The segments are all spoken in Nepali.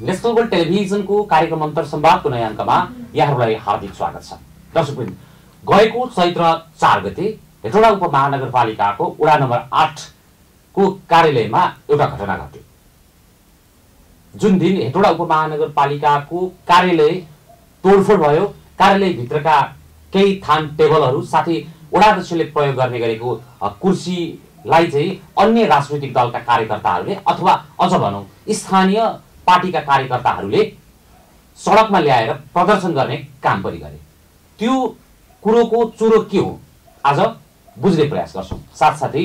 नेसनल गोल्ड टेलिभिजनको कार्यक्रम अन्तर सम्वादको नयाँ अङ्कमा यहाँहरूलाई हार्दिक स्वागत छ दर्शकबिन गएको चैत्र चार गते हेटौँडा उपमहानगरपालिकाको वडा नम्बर आठको कार्यालयमा एउटा घटना घट्यो जुन दिन हेटौँडा उपमहानगरपालिकाको कार्यालय तोडफोड भयो कार्यालयभित्रका केही थान टेबलहरू साथै वडा अध्यक्षले प्रयोग गर्ने गरेको कुर्सीलाई चाहिँ अन्य राजनैतिक दलका कार्यकर्ताहरूले अथवा अझ भनौँ स्थानीय पार्टीका कार्यकर्ताहरूले सडकमा ल्याएर प्रदर्शन गर्ने काम पनि गरे त्यो कुरोको चुरो के हो आज बुझ्ने प्रयास गर्छौँ साथसाथै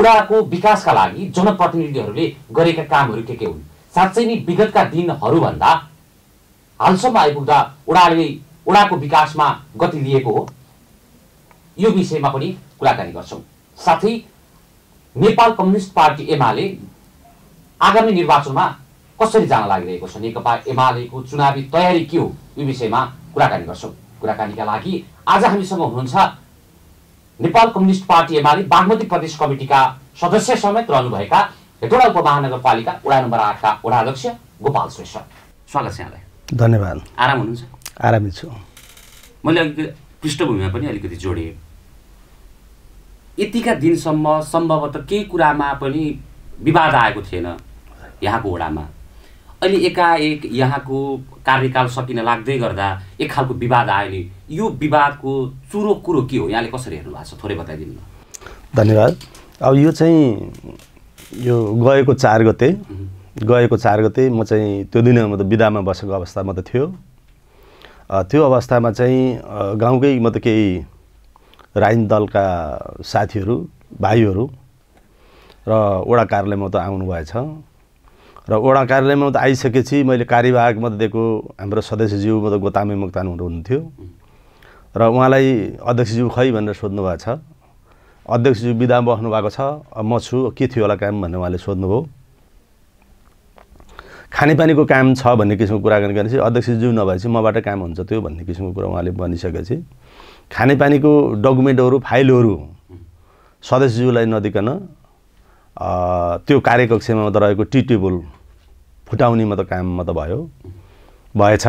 उडाको विकासका लागि जनप्रतिनिधिहरूले गरेका कामहरू के के हुन् साँच्चै नै विगतका दिनहरूभन्दा हालसम्म आइपुग्दा उडाले उडाको विकासमा गति लिएको हो यो विषयमा पनि कुराकानी गर्छौँ साथै नेपाल कम्युनिस्ट पार्टी एमाले आगामी निर्वाचनमा कसरी जान लागिरहेको छ नेकपा एमालेको चुनावी तयारी के हो यो विषयमा कुराकानी गर्छौँ कुराकानीका लागि आज हामीसँग हुनुहुन्छ नेपाल कम्युनिस्ट पार्टी एमाले बागमती प्रदेश कमिटिका सदस्य समेत रहनुभएका हेटोडा उपमहानगरपालिका वडा नम्बर आठका वडा अध्यक्ष गोपाल श्रेष्ठ स्वागत छ यहाँलाई धन्यवाद आराम हुनुहुन्छ आरामै छु मैले अलिकति पृष्ठभूमिमा पनि अलिकति जोडेँ यतिका दिनसम्म सम्भवतः केही कुरामा पनि विवाद आएको थिएन यहाँको वडामा अहिले एकाएक यहाँको कार्यकाल सकिन लाग्दै गर्दा एक खालको विवाद आयो नि यो विवादको चुरो कुरो के हो यहाँले कसरी हेर्नु भएको छ थोरै बताइदिनु न धन्यवाद अब यो चाहिँ यो गएको चार गते गएको चार गते म चाहिँ त्यो दिन म त बिदामा बसेको अवस्था मात्रै थियो त्यो अवस्थामा चाहिँ गाउँकै म त केही राजनीति दलका साथीहरू भाइहरू र वडा कार्यालयमा त आउनुभएछ र वडा कार्यालयमा त आइसकेपछि मैले कार्यवाहक मध्येको हाम्रो सदस्यज्यू म त गोतामे मोक्तान हुनुहुन्थ्यो र उहाँलाई अध्यक्षज्यू खै भनेर सोध्नु भएको छ अध्यक्षज्यू बिदा बस्नु भएको छ म छु के थियो होला काम भनेर उहाँले सोध्नुभयो खानेपानीको काम छ भन्ने किसिमको कुराकानी गरेपछि अध्यक्षज्यू नभएपछि मबाट काम हुन्छ त्यो भन्ने किसिमको कुरा उहाँले भनिसकेपछि खानेपानीको डकुमेन्टहरू फाइलहरू सदस्यज्यूलाई नदिकन त्यो कार्यकक्षमा मात्र रहेको टी टेबल फुटाउने मात्र काम मात्र भयो भएछ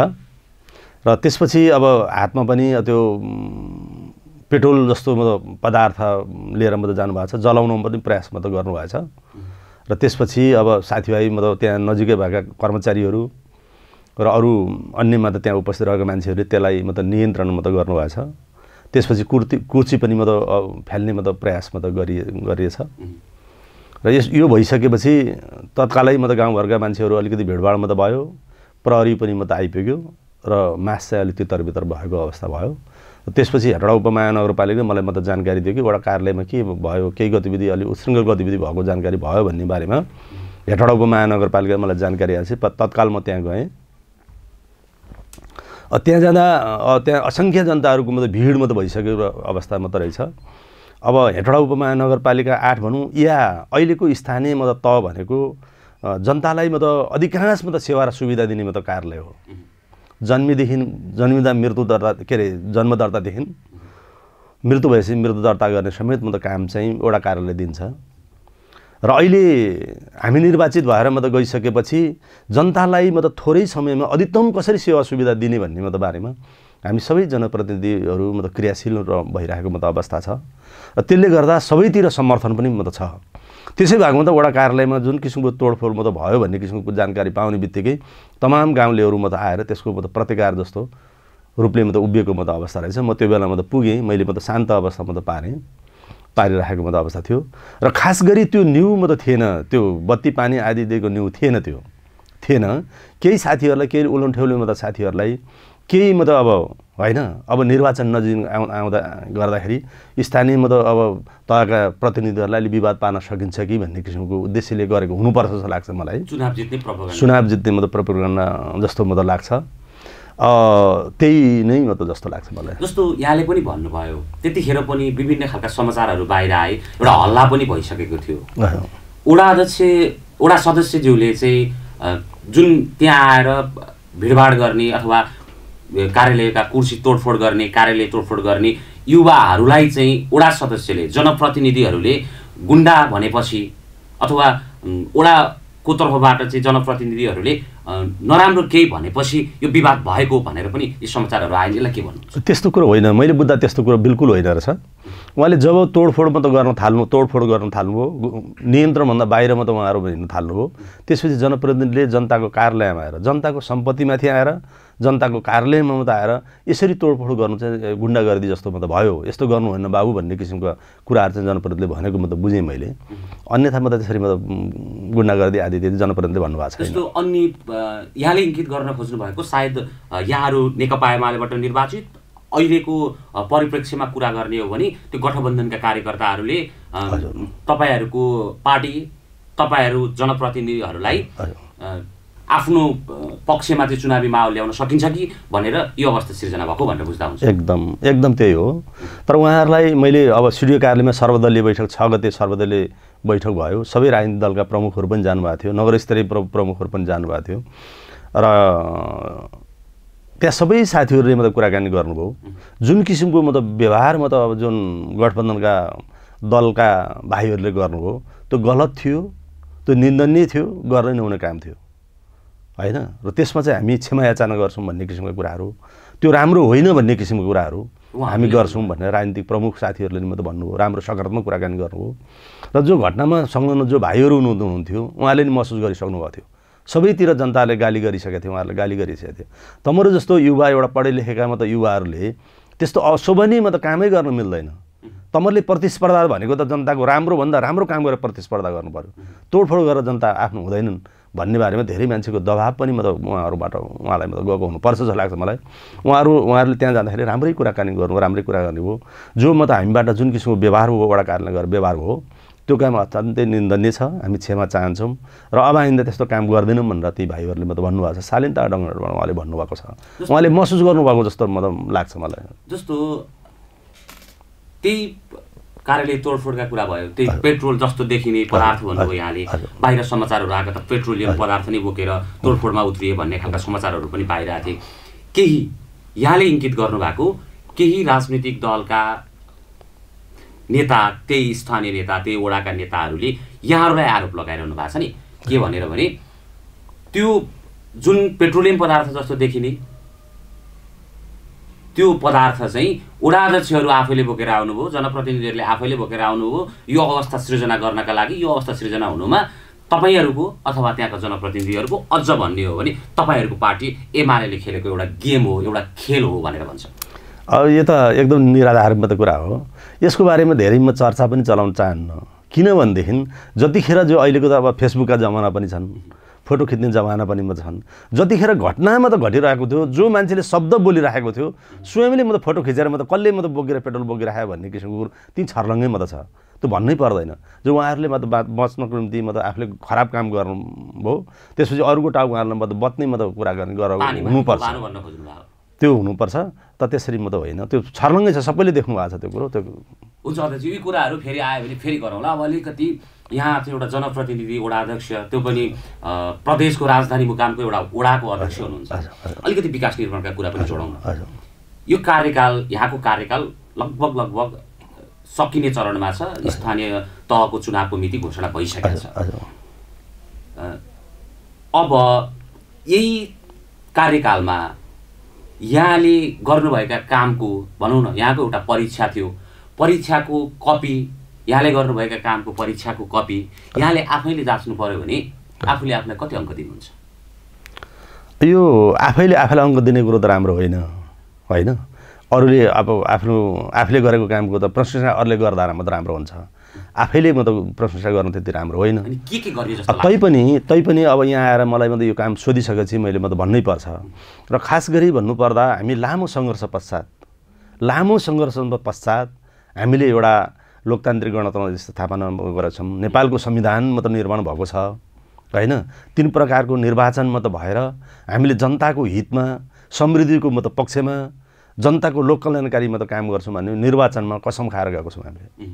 र त्यसपछि अब हातमा पनि त्यो पेट्रोल जस्तो मतलब पदार्थ लिएर मात्रै जानुभएको छ जलाउनु पनि प्रयास मात्र गर्नुभएको छ र त्यसपछि अब साथीभाइ मतलब त्यहाँ नजिकै भएका कर्मचारीहरू र अरू अन्यमा त त्यहाँ उपस्थित रहेको मान्छेहरूले त्यसलाई मतलब नियन्त्रण मात्र गर्नुभएको छ त्यसपछि कुर्ती कुर्ची पनि मतलब फ्याल्ने मतलब प्रयास मात्र गरिए गरिएछ र यस यो भइसकेपछि तत्कालै म त गाउँघरका मान्छेहरू अलिकति भिडभाडमा त भयो प्रहरी पनि म त आइपुग्यो र मास चाहिँ अलिक तितरभित्र भएको अवस्था भयो त्यसपछि हेटा उपमहानगरपालिकाले मलाई मतलब जानकारी दियो कि वडा कार्यालयमा के भयो केही गतिविधि अलिक उशृङ्खल गतिविधि भएको जानकारी भयो भन्ने बारेमा हेटा उपमहानगरपालिकाले मलाई जानकारी आएपछि तत्काल म त्यहाँ गएँ त्यहाँ जाँदा त्यहाँ असङ्ख्य जनताहरूको मात्रै भिड मात्रै भइसकेको अवस्था मात्र रहेछ अब हेटौडा उपमहानगरपालिका आठ भनौँ या अहिलेको स्थानीय मतलब त भनेको जनतालाई मतलब अधिकांश मतलब सेवा र सुविधा दिने मतलब कार्यालय हो जन्मीदेखि जन्मिँदा मृत्यु दर्ता के अरे जन्म दर्तादेखि मृत्यु भएपछि मृत्यु दर्ता गर्ने समेत मतलब काम चाहिँ एउटा कार्यालय दिन्छ र अहिले हामी निर्वाचित भएर मतलब गइसकेपछि जनतालाई मतलब थोरै समयमा अधिकतम कसरी सेवा सुविधा दिने भन्ने मतलब बारेमा हामी सबै जनप्रतिनिधिहरू मतलब क्रियाशील क्रियाशील भइरहेको मतलब अवस्था छ र त्यसले गर्दा सबैतिर समर्थन पनि मतलब छ त्यसै भागमा त वडा कार्यालयमा जुन किसिमको तोडफोड मतलब भयो भन्ने किसिमको जानकारी पाउने बित्तिकै तमाम गाउँलेहरू मतलब आएर त्यसको मतलब प्रतिकार जस्तो रूपले मतलब उभिएको मतलब अवस्था रहेछ म त्यो बेला मतलब त पुगेँ मैले मतलब शान्त अवस्था मतलब त पारेँ पारिराखेको मतलब अवस्था थियो र खास गरी त्यो न्यु म त थिएन त्यो बत्ती पानी आदि दिएको न्यु थिएन त्यो थिएन केही साथीहरूलाई केही उलोन ठेउले मतलब साथीहरूलाई केही म अब होइन अब निर्वाचन नजिक आउ आउँदा गर्दाखेरि स्थानीय म अब तहका प्रतिनिधिहरूलाई अलिक विवाद पार्न सकिन्छ कि भन्ने किसिमको उद्देश्यले गरेको हुनुपर्छ जस्तो लाग्छ मलाई चुनाव जित्ने चुनाव जित्ने मतलब त गर्न जस्तो मतलब लाग्छ त्यही नै म जस्तो लाग्छ मलाई जस्तो यहाँले पनि भन्नुभयो त्यतिखेर पनि विभिन्न खालका समाचारहरू बाहिर आए एउटा हल्ला पनि भइसकेको थियो ओडा अध्यक्ष ओडा सदस्यज्यूले चाहिँ जुन त्यहाँ आएर भिडभाड गर्ने अथवा कार्यालयका कुर्सी तोडफोड गर्ने कार्यालय तोडफोड गर्ने युवाहरूलाई चाहिँ वडा सदस्यले जनप्रतिनिधिहरूले गुन्डा भनेपछि अथवा ओडाको तर्फबाट चाहिँ जनप्रतिनिधिहरूले नराम्रो केही भनेपछि यो विवाद भएको भनेर पनि यी समाचारहरू आयो यसलाई के भन्नु त्यस्तो कुरो होइन मैले बुझ्दा त्यस्तो कुरो बिल्कुल होइन रहेछ उहाँले जब तोडफोडमा त गर्न थाल्नु तोडफोड गर्न थाल्नुभयो नियन्त्रणभन्दा बाहिरमा त उहाँहरू हिँड्न थाल्नुभयो त्यसपछि जनप्रतिनिधिले जनताको कार्यालयमा आएर जनताको सम्पत्तिमाथि आएर जनताको कार्यालयमा मात्रै आएर यसरी तोडफोड गर्नु चाहिँ गुन्डागर्दी जस्तो मतलब भयो यस्तो गर्नु होइन बाबु भन्ने किसिमको कुराहरू चाहिँ जनप्रतिनिधिले भनेको मतलब बुझेँ मैले अन्यथा म त त्यसरी मतलब गुन्डागर्दी आदि त्यति जनप्रतिनिधिले भन्नुभएको छ यस्तो अन्य यहाँले इङ्गित गर्न खोज्नु भएको सायद यहाँहरू नेकपा एमालेबाट निर्वाचित अहिलेको परिप्रेक्ष्यमा कुरा गर्ने हो भने त्यो गठबन्धनका कार्यकर्ताहरूले तपाईँहरूको पार्टी तपाईँहरू जनप्रतिनिधिहरूलाई आफ्नो पक्षमा चाहिँ चुनावी माहौल ल्याउन सकिन्छ कि भनेर यो अवस्था सिर्जना भएको भनेर बुझ्दा हुन्छ एकदम एकदम त्यही हो तर उहाँहरूलाई मैले अब सिडियो कार्यालयमा सर्वदलीय बैठक छ गते सर्वदलीय बैठक भयो सबै राजनीतिक दलका प्रमुखहरू पनि जानुभएको थियो नगरस्तरीय प्रमुखहरू पनि जानुभएको थियो र त्यहाँ सबै साथीहरूले मतलब कुराकानी गर्नुभयो जुन किसिमको मतलब व्यवहार मतलब अब जुन गठबन्धनका दलका भाइहरूले गर्नुभयो त्यो गलत थियो त्यो निन्दनीय थियो गर्दै नहुने काम थियो होइन र त्यसमा चाहिँ हामी क्षमायाचना गर्छौँ भन्ने किसिमको कुराहरू त्यो राम्रो होइन भन्ने किसिमको कुराहरू हामी गर्छौँ भनेर राजनीतिक प्रमुख साथीहरूले नि मात्रै भन्नुभयो राम्रो सकारात्मक कुराकानी गर्नुभयो र जो घटनामा संलग्न जो भाइहरू हुनुहुन्थ्यो उहाँले नि महसुस गरिसक्नु भएको थियो सबैतिर जनताले गाली गरिसकेको थियो उहाँहरूले गाली गरिसकेको थियो तमरो जस्तो युवा एउटा पढे लेखेका मात्र युवाहरूले त्यस्तो अशोभनीयमा त कामै गर्न मिल्दैन तमरले प्रतिस्पर्धा भनेको त जनताको राम्रोभन्दा राम्रो काम गरेर प्रतिस्पर्धा गर्नु पऱ्यो तोडफोड गरेर जनता आफ्नो हुँदैनन् भन्ने बारेमा धेरै मान्छेको दबाब पनि मतलब उहाँहरूबाट उहाँलाई मतलब गएको हुनुपर्छ जस्तो लाग्छ मलाई उहाँहरू उहाँहरूले त्यहाँ जाँदाखेरि राम्रै कुराकानी गर्नु राम्रै कुरा गर्ने हो जो म त हामीबाट जुन किसिमको व्यवहार हो एउटा कारणले गर्दा व्यवहार हो त्यो काम अत्यन्तै निन्दनीय छ हामी क्षमा चाहन्छौँ र अब आइन्दा त्यस्तो काम गर्दैनौँ भनेर ती भाइहरूले मतलब भन्नुभएको छ शालीनता डङ्गरबाट उहाँले भन्नुभएको छ उहाँले महसुस गर्नुभएको जस्तो मतलब लाग्छ मलाई जस्तो त्यही कार्यालय तोडफोडका कुरा भयो त्यही पेट्रोल जस्तो देखिने पदार्थ भन्नुभयो यहाँले बाहिर समाचारहरू आएको त पेट्रोलियम पदार्थ नै बोकेर तोडफोडमा उत्रिए भन्ने खालका समाचारहरू पनि बाहिर आएको थिए केही यहाँले इङ्गित गर्नुभएको केही राजनीतिक दलका नेता त्यही स्थानीय नेता त्यही वडाका नेताहरूले यहाँहरूलाई आरोप लगाइरहनु भएको छ नि के भनेर भने त्यो जुन पेट्रोलियम पदार्थ जस्तो देखिने त्यो पदार्थ चाहिँ उडाध्यक्षहरू आफैले बोकेर आउनुभयो जनप्रतिनिधिहरूले आफैले बोकेर आउनुभयो यो अवस्था सृजना गर्नका लागि यो अवस्था सृजना हुनुमा तपाईँहरूको अथवा त्यहाँका जनप्रतिनिधिहरूको अझ भन्ने हो भने तपाईँहरूको पार्टी एमाले खेलेको एउटा गेम हो एउटा खेल हो भनेर भन्छ अब यो त एकदम निराधार मात्रै कुरा हो यसको बारेमा धेरै म चर्चा पनि चलाउन चाहन्न किनभनेदेखि जतिखेर जो अहिलेको त अब फेसबुकका जमाना पनि छन् फोटो खिच्ने जमाना पनि म छन् जतिखेर घटनामा त घटिरहेको थियो जो मान्छेले शब्द बोलिराखेको थियो स्वयंले म त फोटो खिचेर म त कसले म त बोकेर पेट्रोल बोकिराख्यो भन्ने किसिमको कुरो ती छर्लङ्गै म त छ त्यो भन्नै पर्दैन जो उहाँहरूले म त बा बच्नको निम्ति म त आफूले खराब काम गर्नु भयो त्यसपछि अरूको टाउ उहाँहरूलाई म त बच्ने म त कुरा गर्ने गर हुनुपर्छ त्यो हुनुपर्छ त त्यसरी म त होइन त्यो छर्लङ्गै छ सबैले देख्नु भएको छ त्यो कुरो त्यो हुन्छ यी कुराहरू फेरि आयो भने फेरि गरौँला अब अलिकति यहाँ चाहिँ एउटा जनप्रतिनिधि वडा अध्यक्ष त्यो पनि प्रदेशको राजधानी मुकामको एउटा वडाको अध्यक्ष हुनुहुन्छ अलिकति विकास निर्माणका कुरा पनि जोडाउनु यो कार्यकाल यहाँको कार्यकाल लगभग लगभग सकिने चरणमा छ स्थानीय तहको चुनावको मिति घोषणा भइसकेको छ अब यही कार्यकालमा यहाँले गर्नुभएका कामको भनौँ न यहाँको एउटा परीक्षा थियो परीक्षाको कपी यहाँले गर्नुभएका कामको परीक्षाको कपी यहाँले आफैले जाँच्नु पऱ्यो भने आफूले आफूलाई कति अङ्क दिनुहुन्छ यो आफैले आफूलाई अङ्क दिने कुरो त राम्रो होइन होइन अरूले अब आफ्नो आफूले गरेको कामको त प्रशंसा अरूले गर्दा मात्र राम्रो हुन्छ आफैले म त प्रशंसा गर्नु त्यति राम्रो होइन के के तैपनि तैपनि अब यहाँ आएर मलाई मात्रै यो काम सोधिसकेपछि मैले म त भन्नै पर्छ र खास गरी भन्नुपर्दा हामी लामो सङ्घर्ष पश्चात लामो सङ्घर्ष पश्चात हामीले एउटा लोकतान्त्रिक गणतन्त्र जस्तो स्थापना गरेका छौँ नेपालको संविधान मात्र निर्माण भएको छ होइन तिन प्रकारको निर्वाचन मात्र भएर हामीले जनताको हितमा समृद्धिको मत पक्षमा जनताको लोक कल्याणकारीमा त काम गर्छौँ भने निर्वाचनमा कसम खाएर गएको छौँ हामीले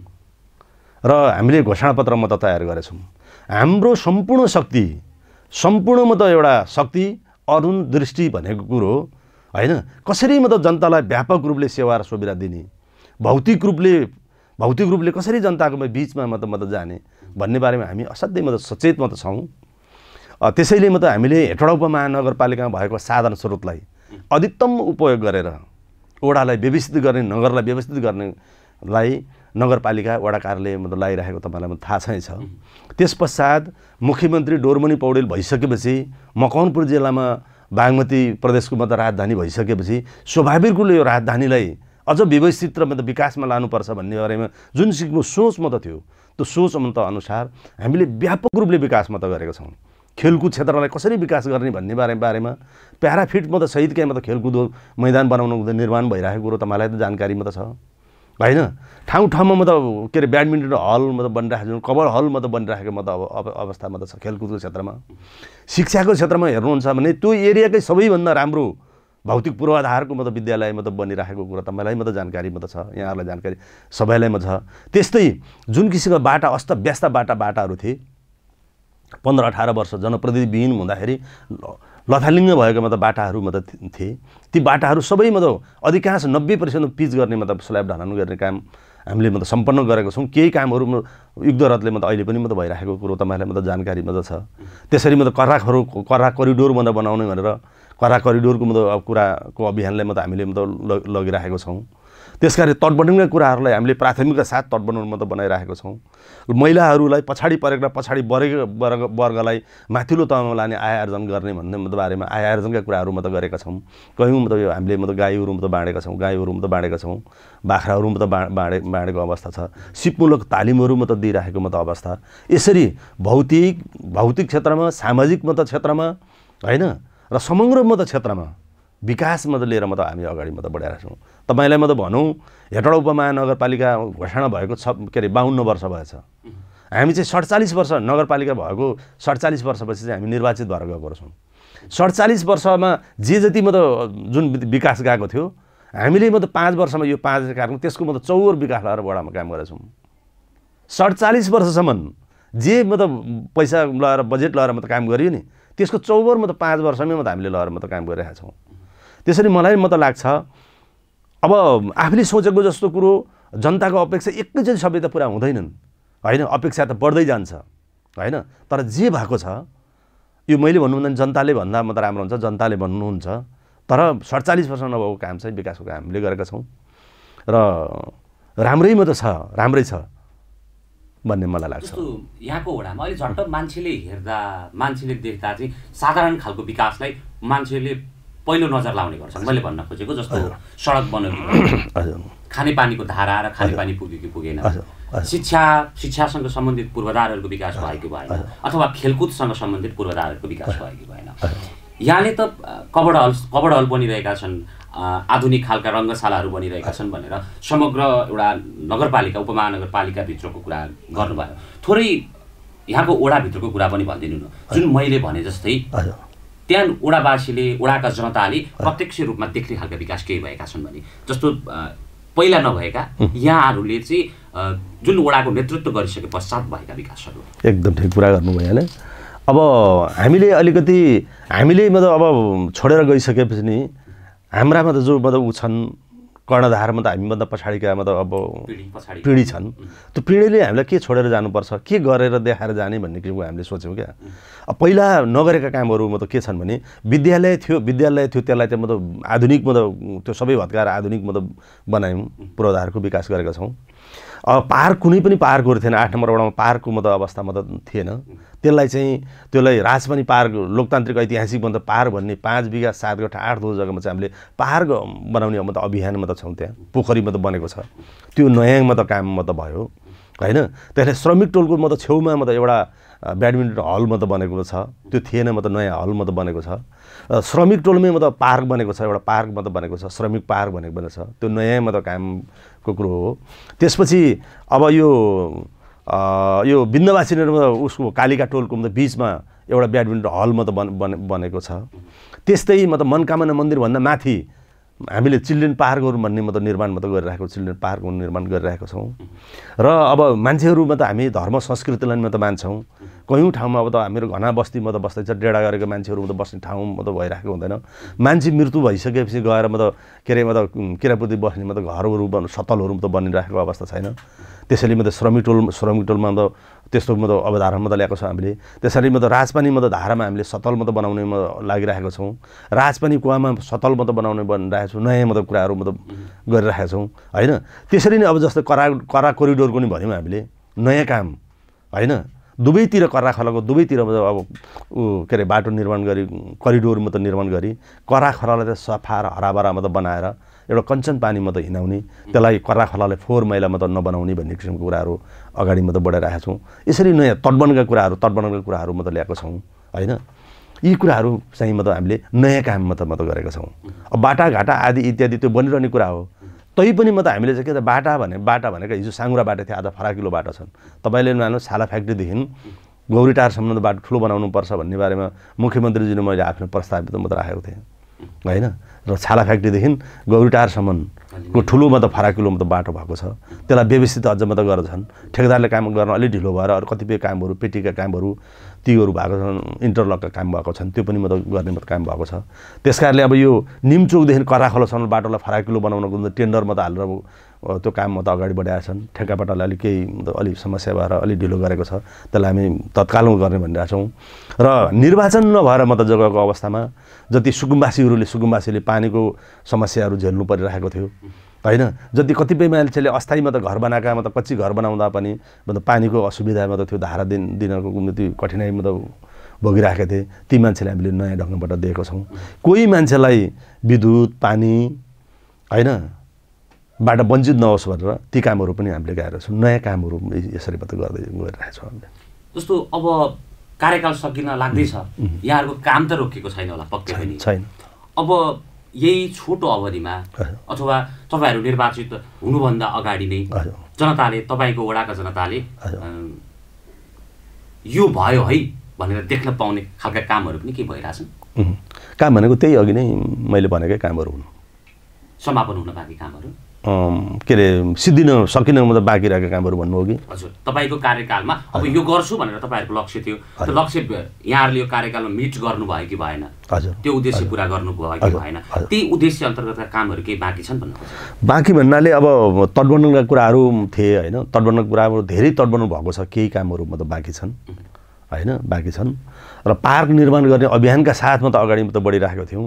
र हामीले घोषणापत्र मत तयार गरेछौँ हाम्रो सम्पूर्ण शक्ति सम्पूर्ण मत एउटा शक्ति अरुण दृष्टि भनेको कुरो होइन कसरी मतलब जनतालाई व्यापक रूपले सेवा र सुविधा दिने भौतिक रूपले भौतिक रूपले कसरी जनताको बिचमा म त जाने भन्ने बारेमा हामी असाध्यै म सचेत म त छौँ त्यसैले म त हामीले हेटौँडा उपमहानगरपालिकामा भएको साधन स्रोतलाई अधिकतम उपयोग गरेर ओडालाई व्यवस्थित गर्ने नगरलाई व्यवस्थित गर्नेलाई नगरपालिका वडा कार्यालय मतलब लगाइरहेको तपाईँलाई थाहा छैन छ त्यस पश्चात मुख्यमन्त्री डोरमणि पौडेल भइसकेपछि मकवानपुर जिल्लामा बागमती प्रदेशको मतलब राजधानी भइसकेपछि स्वाभाविक रूपले यो राजधानीलाई अझ व्यवस्थित र मतलब विकासमा लानुपर्छ भन्ने बारेमा जुन सिक्नु सोच त थियो त्यो सोच त अनुसार हामीले व्यापक रूपले विकास त गरेका छौँ खेलकुद क्षेत्रलाई कसरी विकास गर्ने भन्ने बारे बारेमा प्याराफिटमा त सहितकैमा त खेलकुद मैदान बनाउनु निर्माण भइरहेको कुरो तपाईँलाई त जानकारीमा त छ होइन ठाउँ ठाउँमा म त के अरे ब्याडमिन्टन हल म त बनिरहेको कभर हल म त बनिराखेको म त अब अवस्थामा त छ खेलकुदको क्षेत्रमा शिक्षाको क्षेत्रमा हेर्नुहुन्छ भने त्यो एरियाकै सबैभन्दा राम्रो भौतिक पूर्वाधारको मतलब विद्यालय मतलब बनिराखेको कुरा तपाईँलाई मात्रै जानकारी मात्र छ यहाँहरूलाई जानकारी सबैलाई मात्र छ त्यस्तै जुन किसिमको बाटा अस्त व्यस्त बाटा बाटाहरू थिए पन्ध्र अठार वर्ष जनप्रतिनिधिविहीन हुँदाखेरि लथालिङ्ग भएको मतलब बाटाहरू मतलब थिए ती बाटाहरू सबै मतलब अधिकांश नब्बे प्रतिशत पिच गर्ने मतलब स्ल्याब ढलान गर्ने काम हामीले मतलब सम्पन्न गरेको छौँ केही कामहरू युद्धरथले मतलब अहिले पनि मतलब भइराखेको कुरो तपाईँहरूलाई मतलब जानकारी मतलब छ त्यसरी मतलब कराखहरू करा करिडोर मतलब बनाउने भनेर करा करिडोरको मतलब कुराको अभियानलाई मतलब हामीले मतलब लगिराखेको छौँ त्यसकारण तटबन्धनका कुराहरूलाई हामीले प्राथमिकता साथ तटबन्धन मात्रै बनाइराखेको छौँ महिलाहरूलाई पछाडि परेका पछाडि वर्ग वर्ग वर्गलाई माथिल्लो तहमा लाने आय आर्जन गर्ने भन्ने मतलब बारेमा आय आर्जनका कुराहरू मात्र गरेका छौँ कयौँ मतलब यो हामीले मतलब गाईहरू मात्रै बाँडेका छौँ गाईहरू मात्रै बाँडेका छौँ बाख्राहरू त बाँ बाँडे बाँडेको अवस्था छ सिपमूलक तालिमहरू त दिइराखेको मात्र अवस्था यसरी भौतिक भौतिक क्षेत्रमा सामाजिक मतलब क्षेत्रमा होइन र समग्र म क्षेत्रमा विकास मत लिएर म हामी अगाडि म त बढाइरहेछौँ तपाईँलाई म त भनौँ हेटौँडा उपमहानगरपालिका घोषणा भएको छ के अरे बाहन्न वर्ष भएछ हामी चाहिँ सडचालिस वर्ष नगरपालिका भएको सडचालिस वर्षपछि चाहिँ हामी निर्वाचित भएर गएको रहेछौँ सडचालिस वर्षमा जे जति म जुन विकास गएको थियो हामीले म त पाँच वर्षमा यो पाँच कार्यक्रम त्यसको म त चौर विकास लगाएर बडामा काम गरेछौँ सडचालिस वर्षसम्म जे म त पैसा लगाएर बजेट लगाएर म त काम गरियो नि त्यसको चौबर म त पाँच वर्षमै म त हामीले लगाएर म त काम गरिरहेको छौँ त्यसरी मलाई म त लाग्छ अब आफूले सोचेको जस्तो कुरो जनताको अपेक्षा एकैचोटि सबै त पुरा हुँदैनन् होइन अपेक्षा त बढ्दै जान्छ होइन तर जे भएको छ यो मैले भन्नुहुँदैन जनताले भन्दा म त राम्रो हुन्छ जनताले भन्नुहुन्छ तर सडचालिस वर्ष नभएको काम चाहिँ विकासको काम हामीले गरेका छौँ र राम्रै मात्र छ राम्रै छ भन्ने मलाई लाग्छ यहाँको होडामा अहिले झट्ट मान्छेले हेर्दा मान्छेले देख्दा चाहिँ साधारण खालको विकासलाई मान्छेले पहिलो नजर लाउने गर्छन् मैले भन्न खोजेको जस्तो सडक बनाउने खानेपानीको धारा र खानेपानी पुग्यो कि पुगेन शिक्षा शिक्षासँग सम्बन्धित पूर्वाधारहरूको विकास भयो कि भएन अथवा खेलकुदसँग सम्बन्धित पूर्वाधारहरूको विकास भयो कि भएन यहाँले त कबड हल कबड हल बनिरहेका छन् आधुनिक खालका रङ्गशालाहरू बनिरहेका छन् भनेर समग्र एउटा नगरपालिका उपमहानगरपालिकाभित्रको कुरा गर्नुभयो थोरै यहाँको ओडाभित्रको कुरा पनि भनिदिनु न जुन मैले भने जस्तै त्यहाँ ओडावासीले ओडाका जनताले प्रत्यक्ष रूपमा देख्ने खालका विकास केही भएका छन् भने जस्तो पहिला नभएका यहाँहरूले चाहिँ जुन ओडाको नेतृत्व गरिसके पश्चात भएका विकासहरू एकदम ठिक कुरा गर्नुभयो होइन अब हामीले अलिकति हामीले मतलब अब छोडेर गइसकेपछि नि हाम्रामा त जो मतलब ऊ छन् कर्णधारमा त हामीभन्दा पछाडिका मतलब अब पिँढी छन् त्यो पिँढीले हामीलाई के छोडेर जानुपर्छ के गरेर देखाएर जाने भन्ने किसिमको हामीले सोच्यौँ क्या अब पहिला नगरेका कामहरू मतलब के छन् भने विद्यालय थियो विद्यालय थियो त्यसलाई चाहिँ मतलब आधुनिक मतलब त्यो सबै भत्काएर आधुनिक मतलब बनायौँ पूर्वाधारको विकास गरेका छौँ अब पार्क कुनै पनि पार्कहरू थिएन आठ नम्बर वडामा पार्कको मतलब अवस्था मतलब थिएन त्यसलाई चाहिँ त्यसलाई राजपानी पार्क लोकतान्त्रिक ऐतिहासिक मतलब पार भन्ने पाँच बिघा सात गठा आठ दो जग्गामा चाहिँ हामीले पार्क बनाउने म अभियानमा त छौँ त्यहाँ पोखरीमा त बनेको छ त्यो नयाङमा त काममा त भयो होइन त्यसले श्रमिक टोलको म त छेउमा म त एउटा ब्याडमिन्टन हल म त बनेको छ त्यो थिएन म त नयाँ हल म त बनेको छ श्रमिक टोलमै म त पार्क बनेको छ एउटा पार्क त बनेको छ श्रमिक पार्क भनेको बनेको छ त्यो नयाँ म त कामको कुरो हो त्यसपछि अब यो यो बिन्दवासी उसको कालिका टोलको मतलब बिचमा एउटा ब्याडमिन्टन हल त बन बनेको छ त्यस्तै मतलब मनकामना मन्दिरभन्दा माथि हामीले चिल्ड्रेन पार्कहरू भन्ने मतलब निर्माण मात्र गरिरहेको चिल्ड्रेन पार्कहरू निर्माण गरिरहेको छौँ र अब मान्छेहरूमा त हामी धर्म संस्कृतिलाई मात्र मान्छौँ कयौँ ठाउँमा अब त हामीहरू घना बस्ती त बस्दैछ डेढा गरेको मान्छेहरू त बस्ने ठाउँ मतलब भइरहेको हुँदैन मान्छे मृत्यु भइसकेपछि गएर मतलब के अरे मतलब त किरापुती बस्ने मतलब घरहरू बन सतलहरू त बनिरहेको अवस्था छैन त्यसैले त श्रमिक टोल श्रमिक टोलमा त त्यस्तो मतलब अवधारणा अवधारणामा त ल्याएको छ हामीले त्यसरी मतलब राजपानी मतलब धारामा हामीले सतल मतलब बनाउने म लागिरहेको छौँ राजपानी कुवामा सतल मतलब बनाउने बनिरहेको छौँ नयाँ मतलब कुराहरू मतलब गरिरहेका छौँ होइन त्यसरी नै अब जस्तो करा करा कोरिडोरको नि भन्यौँ हामीले नयाँ काम होइन दुवैतिर करा खलाको दुवैतिर अब के अरे बाटो निर्माण गरी करिडोर त निर्माण गरी करा त सफा र हराभरा मतलब बनाएर एउटा कञ्चन पानी मात्रै हिँडाउने त्यसलाई कराखलालाई फोहोर मैला मात्र नबनाउने भन्ने किसिमको कुराहरू अगाडि मात्रै बढाइरहेका छौँ यसरी नयाँ तटबन्धका कुराहरू तटबन्धका कुराहरू मात्रै ल्याएको छौँ होइन यी कुराहरू चाहिँ मतलब हामीले नयाँ काम मात्र मात्र गरेका छौँ अब बाटाघाटा आदि इत्यादि त्यो बनिरहने कुरा हो पनि मात्र हामीले चाहिँ के त बाटा भने बाटा भनेको हिजो साङ्ग्रा बाटा थियो आज फराकिलो बाटा छन् तपाईँले मान्नु छाला फ्याक्ट्रीदेखि गौरीटारसम्म बाटो ठुलो बनाउनुपर्छ भन्ने बारेमा मुख्यमन्त्रीजीले मैले आफ्नो प्रस्तावित मात्र राखेको थिएँ होइन र छाला फ्याक्ट्रीदेखि गौरीटारसम्मको ठुलोमा त फराकिलोमा त बाटो भएको छ त्यसलाई व्यवस्थित अझमा त गर्छन् ठेकेदारले काम गर्न अलिक ढिलो भएर अरू कतिपय कामहरू पेटीका कामहरू तीहरू भएको छन् इन्टरलकका काम भएको छन् त्यो पनि मतलब गर्ने मात्र काम भएको छ त्यस कारणले अब यो निम्चोकदेखि कराखोलासम्म बाटोलाई फराकिलो बनाउनको टेन्डरमा त हालेर त्यो काममा त अगाडि बढाएका छन् ठेक्कापाटाले अलिक केही अलिक समस्या भएर अलिक ढिलो गरेको छ त्यसलाई हामी तत्कालमा गर्ने भनिरहेछौँ र निर्वाचन नभएर मत जग्गाको अवस्थामा जति सुकुम्बासीहरूले सुकुम्बासीले पानीको समस्याहरू झेल्नु परिरहेको थियो होइन जति कतिपय मान्छेले अस्थायीमा त घर बनाएका मतलब कच्ची घर बनाउँदा पनि मतलब पानीको असुविधामा त त्यो धारा दिन दिनको त्यो कठिनाइमा त भोगिरहेका थिए ती मान्छेले हामीले नयाँ ढङ्गबाट दिएको छौँ कोही मान्छेलाई विद्युत पानी होइन बाट वञ्चित नहोस् भनेर ती कामहरू पनि हामीले गाएर छौँ नयाँ कामहरू यसरी मात्र गर्दै गइरहेको छौँ हामीले जस्तो अब कार्यकाल सकिन लाग्दैछ यहाँहरूको काम त रोकिएको छैन होला पक्कै पनि छैन अब यही छोटो अवधिमा अथवा तपाईँहरू निर्वाचित हुनुभन्दा अगाडि नै जनताले तपाईँको वडाका जनताले यो भयो है भनेर देख्न पाउने खालका कामहरू पनि के भइरहेछन् काम भनेको त्यही अघि नै मैले भनेकै कामहरू हुन् समापन हुन बाँकी कामहरू के अरे सिद्धिन सकिन मतलब बाँकी रहेको कामहरू भन्नु हो कि हजुर तपाईँको कार्यकालमा अब यो गर्छु भनेर तपाईँहरूको लक्ष्य थियो त्यो लक्ष्य यहाँहरूले यो कार्यकालमा मिट गर्नुभयो कि भएन हजुर त्यो उद्देश्य पुरा गर्नुभयो कि भएन त्यही उद्देश्य अन्तर्गतका कामहरू केही बाँकी छन् भन्नु बाँकी भन्नाले अब तटबन्धनका कुराहरू थिए होइन तटबन्धनको कुराहरू धेरै तटबन्धन भएको छ केही कामहरू मतलब बाँकी छन् होइन बाँकी छन् र पार्क निर्माण गर्ने अभियानका साथमा त अगाडि त बढिरहेको थियौँ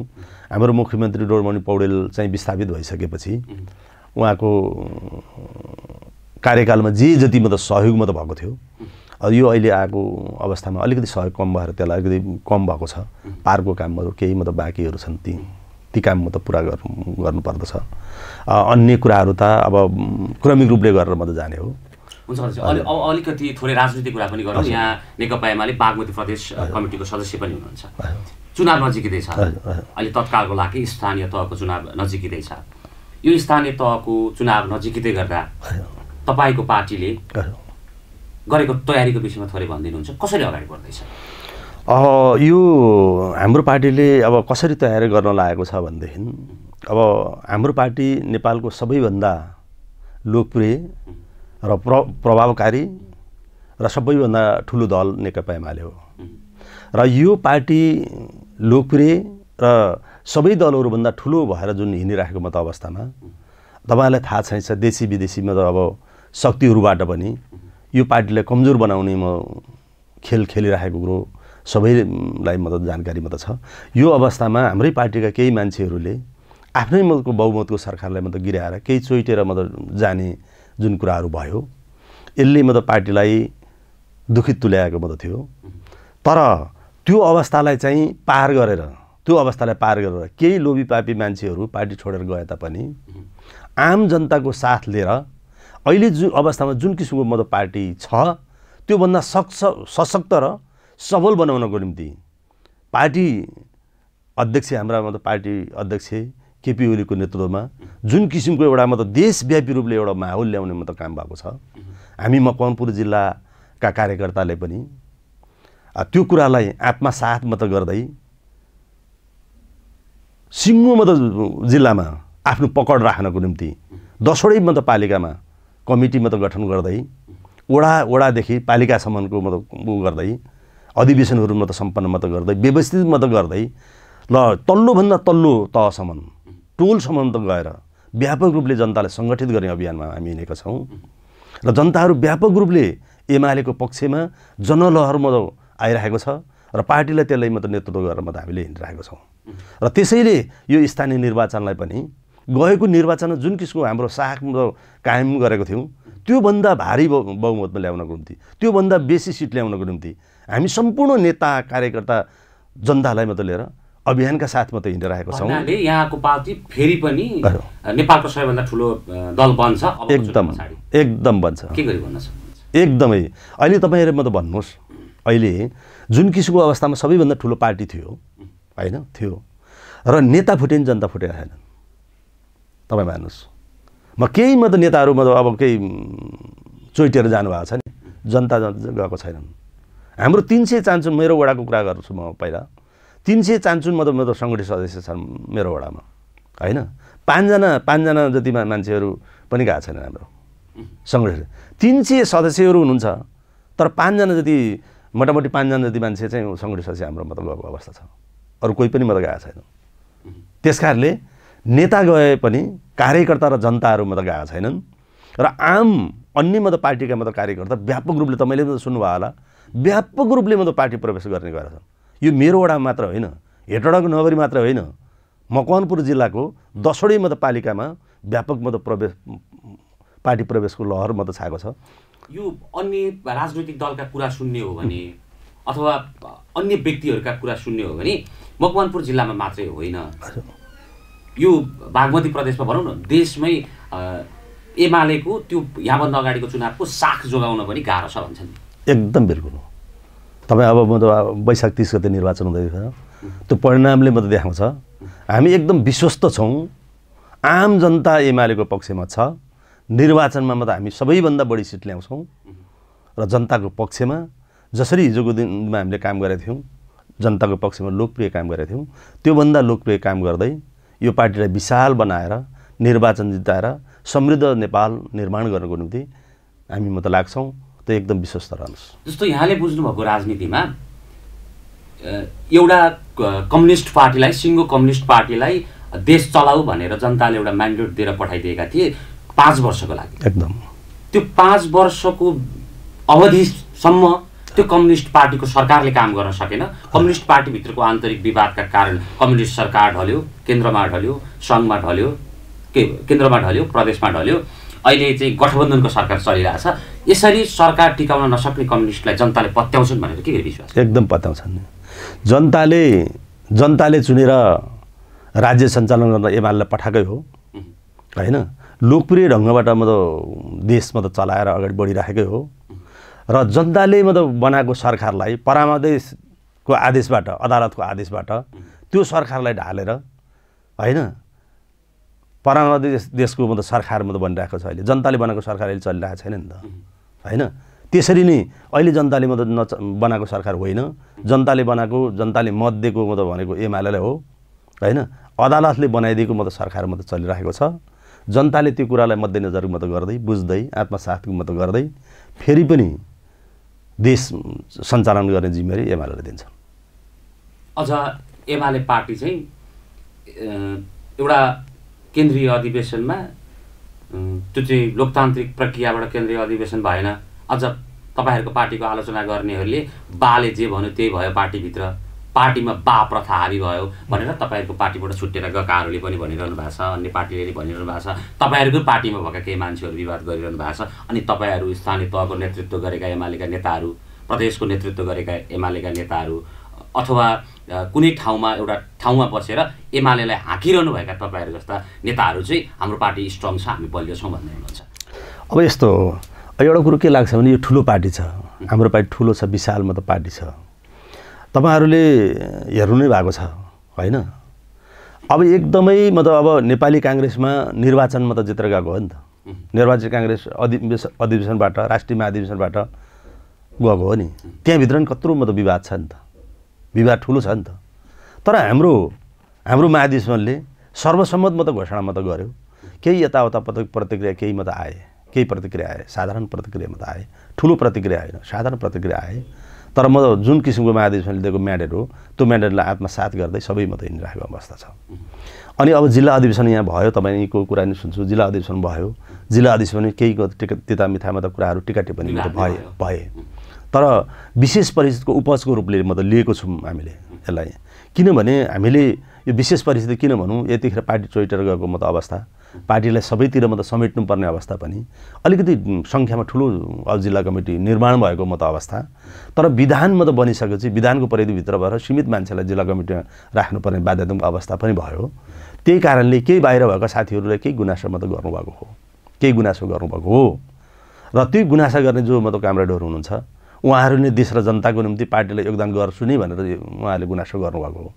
हाम्रो मुख्यमन्त्री डोरमणि पौडेल चाहिँ विस्थापित भइसकेपछि उहाँको कार्यकालमा जे जति मतलब सहयोग मात्र भएको थियो यो अहिले आएको अवस्थामा अलिकति सहयोग कम भएर त्यसलाई अलिकति कम भएको छ पार्कको कामहरू केही मतलब बाँकीहरू छन् ती ती काम त पुरा गर्नु गर्नुपर्दछ अन्य कुराहरू त अब क्रमिक रूपले गरेर मात्रै जाने हो हुन्छ अब अलिकति थोरै राजनीतिक कुरा पनि गरौँ यहाँ नेकपा एमाले बागमती प्रदेश कमिटीको सदस्य पनि हुनुहुन्छ चुनाव नजिकै छ अहिले तत्कालको लागि स्थानीय तहको चुनाव नजिकै छ यो स्थानीय तहको चुनाव नजिकै गर्दा तपाईँको पार्टीले गरेको तयारीको विषयमा थोरै भनिदिनुहुन्छ कसरी अगाडि बढ्दैछ यो हाम्रो पार्टीले अब कसरी तयारी गर्न लागेको छ भनेदेखि अब हाम्रो पार्टी नेपालको सबैभन्दा लोकप्रिय र प्र प्रभावकारी र सबैभन्दा ठुलो दल नेकपा एमाले हो र यो पार्टी लोकप्रिय र सबै दलहरूभन्दा ठुलो भएर जुन हिँडिराखेको मत अवस्थामा तपाईँलाई थाहा छैन देशी विदेशीमा त अब शक्तिहरूबाट पनि यो पार्टीलाई कमजोर बनाउने म खेल खेलिराखेको कुरो सबैलाई मतलब जानकारी मात्र छ यो अवस्थामा हाम्रै पार्टीका केही मान्छेहरूले आफ्नै मतको बहुमतको सरकारलाई मतलब गिराएर केही चोइटेर मतलब जाने जुन कुराहरू भयो यसले मतलब पार्टीलाई दुखित तुल्याएको मतलब थियो तर त्यो अवस्थालाई चाहिँ पार गरेर त्यो अवस्थालाई पार गरेर केही लोभी पापी मान्छेहरू पार्टी छोडेर गए तापनि आम जनताको साथ लिएर अहिले जुन अवस्थामा जुन किसिमको मतलब पार्टी छ त्योभन्दा सक्छ सशक्त र सबल बनाउनको निम्ति पार्टी अध्यक्ष हाम्रा मतलब पार्टी अध्यक्ष केपी ओलीको नेतृत्वमा जुन किसिमको एउटा मतलब देशव्यापी रूपले एउटा माहौल ल्याउने मतलब काम भएको छ हामी मकवानपुर जिल्लाका कार्यकर्ताले पनि त्यो कुरालाई आत्मसाथ मात्र गर्दै सिङ्गो मतलब जिल्लामा आफ्नो पकड राख्नको निम्ति दसवटै मतलब पालिकामा कमिटी मात्र गठन गर्दै वडा वडादेखि पालिकासम्मको मतलब ऊ गर्दै अधिवेशनहरू मात्र सम्पन्न मात्र गर्दै व्यवस्थित मात्र गर्दै ल तल्लोभन्दा तल्लो तहसम्म टोलसम्म त गएर व्यापक रूपले जनतालाई सङ्गठित गर्ने अभियानमा हामी हिँडेका छौँ र जनताहरू व्यापक रूपले एमालेको पक्षमा जनलहर मतलब आइरहेको छ र पार्टीलाई त्यसलाई मात्र नेतृत्व गरेर मात्र हामीले हिँडिरहेको छौँ र त्यसैले यो स्थानीय निर्वाचनलाई पनि गएको निर्वाचन जुन किसिमको हाम्रो साहक कायम गरेको थियौँ त्योभन्दा भारी बहुमतमा ल्याउनको निम्ति त्योभन्दा बेसी सिट ल्याउनको निम्ति हामी सम्पूर्ण नेता कार्यकर्ता जनतालाई मात्रै लिएर अभियानका साथ मात्रै हिँडिरहेको छौँ यहाँको पार्टी फेरि पनि नेपालको सबैभन्दा ठुलो दल बन्छ एकदम एकदम बन्छ के गरी एकदमै अहिले तपाईँहरू म त भन्नुहोस् अहिले जुन किसिमको अवस्थामा सबैभन्दा ठुलो पार्टी थियो होइन थियो र नेता फुटिन् जनता फुटेका छैनन् तपाईँ मान्नुहोस् म केही म त नेताहरू मतलब अब केही चोइटेर जानुभएको छ नि जनता जनता गएको छैनन् हाम्रो तिन सय चान्चुन मेरो वडाको कुरा गर्छु म पहिला तिन सय चान्चुन म त म सङ्गठित सदस्य छन् मेरो वडामा होइन पाँचजना पाँचजना जतिमा मान्छेहरू पनि गएको छैनन् हाम्रो सङ्गठित तिन सय सदस्यहरू हुनुहुन्छ तर पाँचजना जति मोटामोटी पाँचजना जति मान्छे चाहिँ सङ्गठित सदस्य हाम्रो मतलब गएको अवस्था छ अरू कोही पनि मतलब गएको छैन त्यस कारणले नेता गए पनि कार्यकर्ता र जनताहरू म त गएको छैनन् र आम अन्य मत पार्टीका मत कार्यकर्ता व्यापक रूपले तपाईँले त सुन्नुभयो होला व्यापक रूपले मत पार्टी प्रवेश गर्ने गरेछ यो मेरो वडा मात्र होइन हेटवडाको नगरी मात्र होइन मकवानपुर जिल्लाको दसवटै मतपालिकामा व्यापक मत प्रवेश पार्टी प्रवेशको लहर मत छाएको छ यो अन्य राजनैतिक दलका कुरा सुन्ने हो भने अथवा अन्य व्यक्तिहरूका कुरा सुन्ने हो भने मकवानपुर जिल्लामा मात्रै होइन यो बागमती प्रदेशमा भनौँ न देशमै एमालेको त्यो यहाँभन्दा अगाडिको चुनावको साख जोगाउन पनि गाह्रो छ भन्छन् एकदम बिल्कुल हो तपाईँ अब म त वैशाख तिस गते निर्वाचन हुँदैछ त्यो परिणामले म त देखाउँछ हामी एकदम विश्वस्त छौँ आम जनता एमालेको पक्षमा छ निर्वाचनमा म त हामी सबैभन्दा बढी सिट ल्याउँछौँ र जनताको पक्षमा जसरी हिजोको दिनमा हामीले काम गरेका थियौँ जनताको पक्षमा लोकप्रिय काम गरेका थियौँ त्योभन्दा लोकप्रिय काम गर्दै यो पार्टीलाई विशाल बनाएर निर्वाचन जिताएर समृद्ध नेपाल निर्माण गर्नको निम्ति हामी म त लाग्छौँ त एकदम विश्वस्त रहनुहोस् जस्तो यहाँले बुझ्नुभएको राजनीतिमा एउटा कम्युनिस्ट पार्टीलाई सिङ्गो कम्युनिस्ट पार्टीलाई देश चलाऊ भनेर जनताले एउटा म्यान्डेट दिएर पठाइदिएका थिए पाँच वर्षको लागि एकदम त्यो पाँच वर्षको अवधिसम्म त्यो कम्युनिस्ट पार्टीको सरकारले काम गर्न सकेन कम्युनिस्ट पार्टीभित्रको आन्तरिक विवादका कारण कम्युनिस्ट सरकार ढल्यो केन्द्रमा ढल्यो सङ्घमा ढल्यो के केन्द्रमा ढल्यो प्रदेशमा ढल्यो अहिले चाहिँ गठबन्धनको सरकार चलिरहेछ यसरी सरकार टिकाउन नसक्ने कम्युनिस्टलाई जनताले पत्याउँछन् भनेर के विश्वास एकदम पत्याउँछन् जनताले जनताले चुनेर राज्य सञ्चालन गर्न एमाले पठाएकै हो होइन लोकप्रिय ढङ्गबाट म त देशमा त चलाएर अगाडि बढिराखेकै हो र जनताले मतलब बनाएको सरकारलाई परामादेशको आदेशबाट अदालतको आदेशबाट त्यो सरकारलाई ढालेर होइन परामादेश देशको मतलब सरकार मतलब बनिरहेको छ अहिले जनताले बनाएको सरकार अहिले चलिरहेको छैन नि त होइन त्यसरी नै अहिले जनताले मतलब नच बनाएको सरकार होइन जनताले बनाएको जनताले मत दिएको मतलब भनेको एमाले हो होइन अदालतले बनाइदिएको मतलब सरकार मतलब चलिरहेको छ जनताले त्यो कुरालाई मध्यनजर मतलब गर्दै बुझ्दै आत्मसाथको मतलब गर्दै फेरि पनि देश सञ्चालन गर्ने जिम्मेवारी एमाले दिन्छ अझ एमाले पार्टी चाहिँ एउटा केन्द्रीय अधिवेशनमा त्यो चाहिँ लोकतान्त्रिक प्रक्रियाबाट केन्द्रीय अधिवेशन भएन अझ तपाईँहरूको पार्टीको आलोचना गर्नेहरूले बाले जे भन्यो त्यही भयो पार्टीभित्र पार्टीमा बा प्रथा हाबी भयो भनेर तपाईँहरूको पार्टीबाट छुट्टिएर गएकाहरूले पनि भनिरहनु भएको छ अन्य पार्टीले पनि भनिरहनु भएको छ तपाईँहरूकै पार्टीमा भएका केही मान्छेहरू विवाद गरिरहनु भएको छ अनि तपाईँहरू स्थानीय तहको नेतृत्व गरेका एमालेका नेताहरू प्रदेशको नेतृत्व गरेका एमालेका नेताहरू अथवा कुनै ठाउँमा एउटा ठाउँमा बसेर एमालेलाई हाँकिरहनुभएका तपाईँहरू जस्ता नेताहरू चाहिँ हाम्रो पार्टी स्ट्रङ छ हामी बलियो छौँ भन्ने हुनुहुन्छ अब यस्तो हो एउटा कुरो के लाग्छ भने यो ठुलो पार्टी छ हाम्रो पार्टी ठुलो छ विशाल मतलब पार्टी छ तपाईँहरूले हेर्नु नै भएको छ होइन अब एकदमै मतलब अब नेपाली काङ्ग्रेसमा निर्वाचनमा त जितेर गएको हो नि त निर्वाचित काङ्ग्रेस अधिवेश अधिवेशनबाट राष्ट्रिय महाधिवेशनबाट गएको हो नि त्यहाँभित्र नि कत्रो मतलब विवाद छ नि त विवाद ठुलो छ नि त तर हाम्रो हाम्रो महाधिवेशनले सर्वसम्मत मत घोषणा मात्र गर्यो केही यताउता प्रतिक्रिया केही मात्र आए केही प्रतिक्रिया आए साधारण प्रतिक्रिया मात्र आए ठुलो प्रतिक्रिया आएन साधारण प्रतिक्रिया आए तर म जुन किसिमको महाधिवेशनले दिएको म्यान्डेट हो त्यो म्याडेटलाई साथ गर्दै सबै म त हिँडिरहेको अवस्था छ अनि अब जिल्ला अधिवेशन यहाँ भयो तपाईँको कुरा नि सुन्छु जिल्ला अधिवेशन भयो जिल्ला अधिवेशन केही टिका त्यता मिथामा त कुराहरू टिका टिप्पणी भए भए तर विशेष परिस्थितिको उपजको रूपले म त लिएको छौँ हामीले यसलाई किनभने हामीले यो विशेष परिस्थिति किन भनौँ यतिखेर पार्टी चोइटेर गएको म त अवस्था पार्टीलाई सबैतिर म त समेट्नुपर्ने अवस्था पनि अलिकति सङ्ख्यामा ठुलो जिल्ला कमिटी निर्माण भएको म त अवस्था तर विधान म त बनिसकेपछि विधानको परिधिभित्र भएर सीमित मान्छेलाई जिल्ला कमिटीमा राख्नुपर्ने बाध्यात्मक अवस्था पनि भयो त्यही कारणले केही बाहिर भएका साथीहरूलाई केही गुनासो मात्र गर्नुभएको हो केही गुनासो गर्नुभएको हो र त्यही गुनासा गर्ने जो मतलब कामरेडहरू हुनुहुन्छ उहाँहरू नै देश र जनताको निम्ति पार्टीलाई योगदान गर्छु नि भनेर उहाँहरूले गुनासो गर्नुभएको हो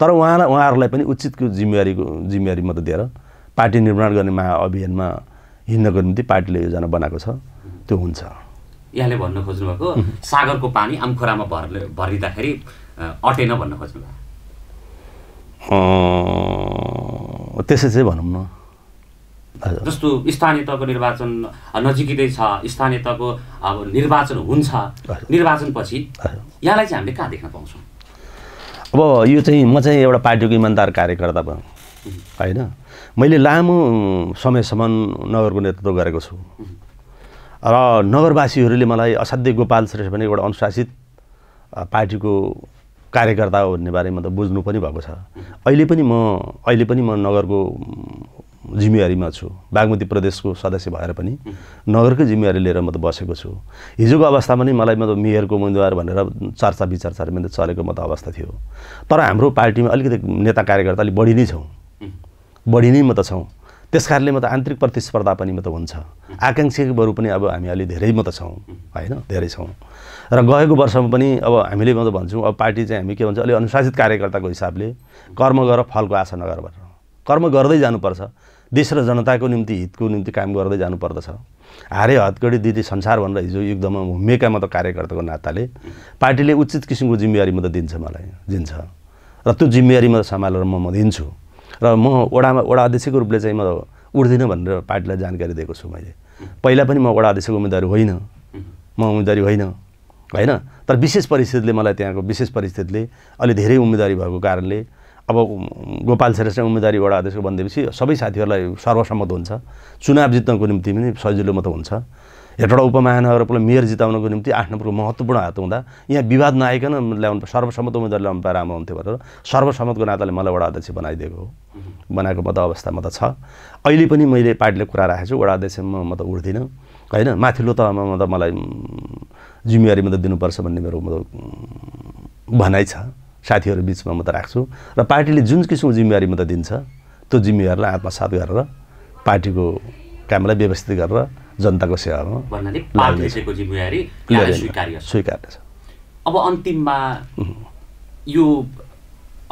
तर उहाँलाई उहाँहरूलाई पनि उचितको जिम्मेवारीको जिम्मेवारी मात्रै दिएर पार्टी निर्माण गर्ने महाअभियानमा हिँड्नको निम्ति पार्टीले योजना बनाएको छ त्यो हुन्छ यहाँले भन्नु खोज्नुभएको सागरको पानी आमखुरामा भर भरिँदाखेरि अटेन भन्न खोज्नुभयो त्यसै चाहिँ भनौँ न जस्तो स्थानीय तहको निर्वाचन नजिकै छ स्थानीय तहको अब निर्वाचन हुन्छ निर्वाचनपछि यहाँलाई चाहिँ हामीले कहाँ देख्न पाउँछौँ अब यो चाहिँ म चाहिँ एउटा पार्टीको इमान्दार कार्यकर्ता भयो होइन मैले लामो समयसम्म नगरको नेतृत्व गरेको छु र नगरवासीहरूले मलाई असाध्य गोपाल श्रेष्ठ भने एउटा अनुशासित पार्टीको कार्यकर्ता हो भन्ने बारेमा त बुझ्नु पनि भएको छ अहिले पनि म अहिले पनि म नगरको जिम्मेवारीमा छु बागमती प्रदेशको सदस्य भएर पनि नगरकै जिम्मेवारी लिएर म त बसेको छु हिजोको अवस्थामा नि मलाई मतलब मेयरको उम्मेदवार भनेर चर्चा विचर्चाहरू मैले चलेको म त अवस्था थियो तर हाम्रो पार्टीमा अलिकति नेता कार्यकर्ता अलिक बढी नै छौँ बढी नै म त छौँ त्यस कारणले म त आन्तरिक प्रतिस्पर्धा पनि म त हुन्छ बरु पनि अब हामी अलि धेरै म त छौँ होइन धेरै छौँ र गएको वर्षमा पनि अब हामीले म त भन्छौँ अब पार्टी चाहिँ हामी के भन्छ अलिक अनुशासित कार्यकर्ताको हिसाबले कर्म गर फलको आशा नगर भनेर कर्म गर्दै जानुपर्छ देश र जनताको निम्ति हितको निम्ति काम गर्दै जानुपर्दछ हारे हतकडी दिदी संसार भनेर हिजो युद्धमा हुमेका म त कार्यकर्ताको नाताले पार्टीले उचित किसिमको जिम्मेवारी म त दिन्छ मलाई दिन्छ र त्यो जिम्मेवारी जिम्मेवारीमा सम्हालेर म म दिन्छु र म वडामा वडा अध्यक्षको रूपले चाहिँ म उठ्दिनँ भनेर पार्टीलाई जानकारी दिएको छु मैले पहिला पनि म वडा अध्यक्षको उम्मेदवारी होइन म उम्मेदवारी होइन होइन तर विशेष परिस्थितिले मलाई त्यहाँको विशेष परिस्थितिले अलि धेरै उम्मेदवारी भएको कारणले अब गोपाल श्रेष्ठ वडा अध्यक्षको भनिदिएपछि सबै साथीहरूलाई सर्वसम्मत हुन्छ चुनाव जित्नको निम्ति पनि सजिलो मात्र हुन्छ हेटवटा उपमहानगरपालिका मेयर जिताउनको निम्ति आठ नम्बरको महत्त्वपूर्ण हात हुँदा यहाँ विवाद नआइकन ल्याउनु सर्वसम्मत उम्मेद्वार ल्याउनु पाए राम्रो हुन्थ्यो भनेर सर्वसम्मतको नाताले मलाई वडा अध्यक्ष बनाइदिएको हो बनाएको मत अवस्थामा त छ अहिले पनि मैले पार्टीले कुरा राखेको छु वडा अध्यक्षमा म त उठ्दिनँ होइन माथिल्लो तहमा त मलाई जिम्मेवारी मात्रै दिनुपर्छ भन्ने मेरो मतलब भनाइ छ साथीहरू बिचमा म त राख्छु र पार्टीले जुन किसिमको जिम्मेवारी म त दिन्छ त्यो जिम्मेवारीलाई आत्मसात गरेर पार्टीको कामलाई व्यवस्थित गरेर जनताको सेवामा स्वीकार अब अन्तिममा यो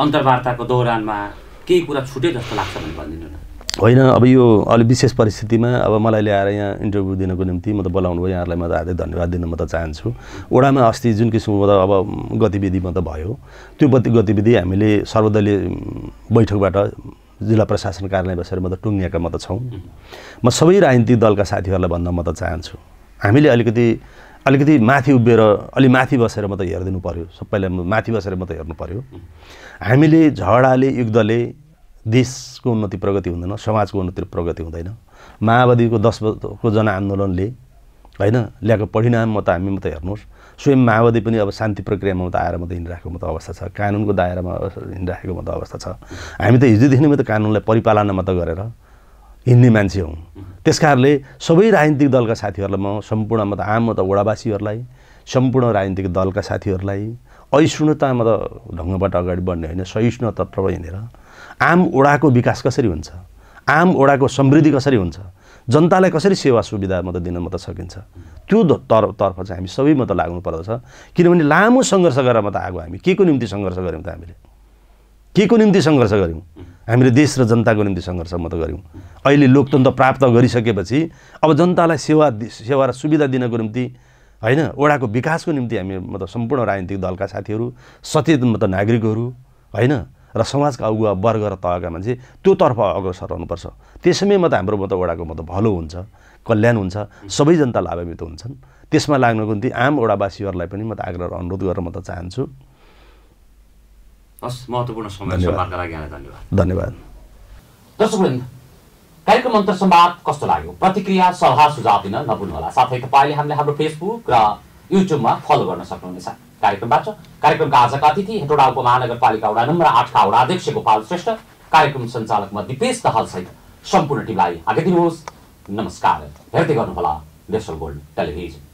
अन्तर्वार्ताको दौरानमा केही कुरा छुट्यो जस्तो लाग्छ भने भनिदिनु न होइन अब यो अलि विशेष परिस्थितिमा अब मलाई ल्याएर यहाँ इन्टरभ्यू दिनको निम्ति म त बोलाउनु भयो यहाँहरूलाई म त हार्दिक धन्यवाद दिन म त चाहन्छु ओडामा अस्ति जुन किसिमको त अब गतिविधि त भयो त्यो गतिविधि हामीले सर्वदलीय बैठकबाट जिल्ला प्रशासन कार्यालय बसेर म त टुङ्गिएका म त छौँ म सबै राजनीतिक दलका साथीहरूलाई भन्न म त चाहन्छु हामीले अलिकति अलिकति माथि उभिएर अलि माथि बसेर म त हेरिदिनु पऱ्यो सबैलाई माथि बसेर म त हेर्नु पऱ्यो हामीले झगडाले युद्धले देशको उन्नति प्रगति हुँदैन समाजको उन्नति प्रगति हुँदैन माओवादीको दस वर्षको जनआन्दोलनले होइन ल्याएको परिणाम म त हामी मात्रै हेर्नुहोस् स्वयं माओवादी पनि अब शान्ति प्रक्रियामा मात्रै आएर मात्रै हिँडिरहेको मात्रै अवस्था छ कानुनको दायरामा हिँडिराखेको मात्रै अवस्था छ हामी त हिजोदेखि नै मात्रै कानुनलाई परिपालना मात्र गरेर हिँड्ने मान्छे हौँ त्यस कारणले सबै राजनीतिक दलका साथीहरूलाई म सम्पूर्ण म आम म वडावासीहरूलाई सम्पूर्ण राजनीतिक दलका साथीहरूलाई अहिष्णुतामा त ढङ्गबाट अगाडि बढ्ने होइन सहिष्णु हिँडेर आम ओडाको विकास कसरी हुन्छ आम ओडाको समृद्धि कसरी हुन्छ जनतालाई कसरी सेवा सुविधा मत दिन त सकिन्छ त्यो तर्फ तर्फ चाहिँ हामी सबै मत लाग्नु पर्दछ किनभने लामो सङ्घर्ष गरेर मात्र आएको हामी के को निम्ति सङ्घर्ष गऱ्यौँ त हामीले के को निम्ति सङ्घर्ष गऱ्यौँ हामीले देश र जनताको निम्ति सङ्घर्ष मात्र गऱ्यौँ अहिले लोकतन्त्र प्राप्त गरिसकेपछि अब जनतालाई सेवा सेवा र सुविधा दिनको निम्ति होइन ओडाको विकासको निम्ति हामी मतलब सम्पूर्ण राजनीतिक दलका साथीहरू सचेत मतलब नागरिकहरू होइन र समाजका अगुवा वर्ग र तहका मान्छे त्योतर्फ अग्रसर हुनुपर्छ त्यसमै मात्रै हाम्रो मत वडाको मत भलो हुन्छ कल्याण हुन्छ सबै जनता लाभान्वित हुन्छन् त्यसमा लाग्नको निम्ति आम वडावासीहरूलाई पनि म त आग्रह अनुरोध गर्न म त चाहन्छु हस् महत्त्वपूर्ण समय सम्वादका लागि धन्यवाद धन्यवाद दर्शकवृन्द कार्यक्रम अन्तर सम्वाद कस्तो लाग्यो प्रतिक्रिया सल्लाह सुझाव दिन नभुल्नुहोला साथै तपाईँले हामीले हाम्रो फेसबुक र युट्युबमा फलो गर्न सक्नुहुनेछ कार्यक्रमबाट कार्यक्रमका आजका अतिथि हेटोडा उपमहानगरपालिका वडा नम्बर आठका वडा अध्यक्ष गोपाल श्रेष्ठ कार्यक्रम सञ्चालकमा म दिपेश सहित सम्पूर्ण टिमलाई आगे दिनुहोस् नमस्कार हेर्दै गर्नुहोला नेसनल गोल्ड टेलिभिजन